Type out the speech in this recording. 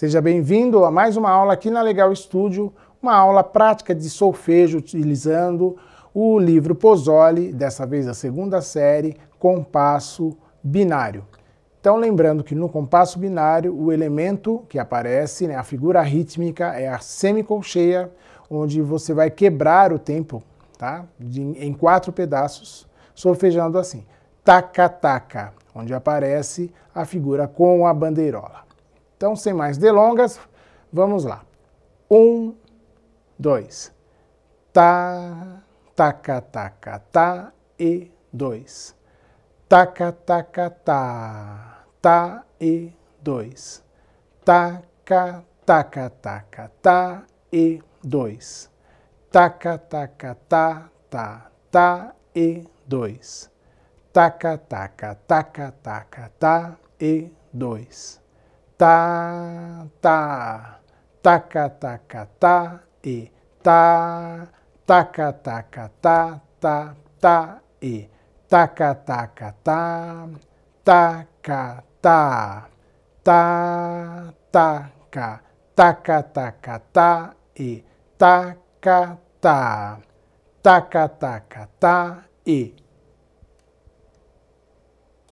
Seja bem-vindo a mais uma aula aqui na Legal Studio, uma aula prática de solfejo utilizando o livro Pozzoli, dessa vez a segunda série, Compasso Binário. Então, lembrando que no compasso binário, o elemento que aparece, né, a figura rítmica, é a semicolcheia, onde você vai quebrar o tempo tá, de, em quatro pedaços, solfejando assim. Taca-taca, onde aparece a figura com a bandeirola. Então, sem mais delongas, vamos lá. Um, dois. Tá, taca, taca, tá e dois. Taca, taca, tá, tá e dois. Taca, taca, taca, tá e dois. Taca, taca, tá, tá, tá e dois. Taca, taca, taca, taca, tá e dois ta ta taca, taca, ta e ta taca, taca, ta ta ta e taca, taca, ta taca, ta ta, taca, taca, taca, ta, e taca, ta taca, taca, ta e